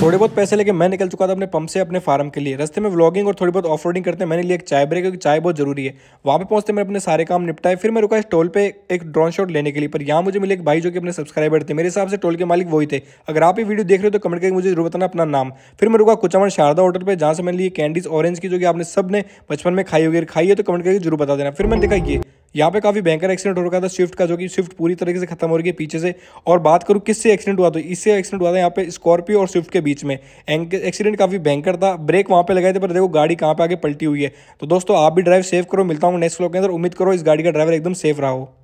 थोड़े बहुत पैसे लेके मैं निकल चुका था अपने पंप से अपने फार्म के लिए रस्ते में व्लॉगिंग और थोड़ी बहुत ऑफ रोडिंग करते मैंने लिए एक चाय ब्रेक क्योंकि चाय बहुत जरूरी है वहाँ पे पहुंचते मैंने अपने सारे काम निपटाए फिर मैं रुका इस टोल पे एक ड्रोन शॉट लेने के लिए पर यहाँ मुझे मिले एक भाई जो कि अपने सब्सक्राइबर थे मेरे हिसाब से टोल के मालिक वही थे अगर आप ये वीडियो देख रहे हो तो कमेंट करके मुझे जरूर बताना अपना नाम फिर मैं रुका कुचामन शारदा होटल पर जहाँ से मैंने लिए कैंडीज ऑरेंज की जो कि आपने सबने बचपन में खाई वगैरह खाई है तो कमेंट करके जरूर बता देना फिर मैंने देखा ये यहाँ पे काफ़ी भयंकर एक्सीडेंट हो रखा था स्विफ्ट का जो कि स्विफ्ट पूरी तरीके से खत्म हो रही है पीछे से और बात करूँ किससे एक्सीडेंट हुआ तो इससे एक्सीडेंट हुआ था यहाँ पे स्कॉर्पियो और स्विफ्ट के बीच में एक्सीडेंट काफ़ी भयंकर था ब्रेक वहाँ पे लगाए थे पर देखो गाड़ी कहाँ पे आगे पलटी हुई है तो दोस्तों आप भी ड्राइव सेफ करो मिलता हूँ नेक्स्ट व्लॉग के अंदर उम्मीद करो इस गाड़ी का ड्राइवर एकदम सेफ रहा हो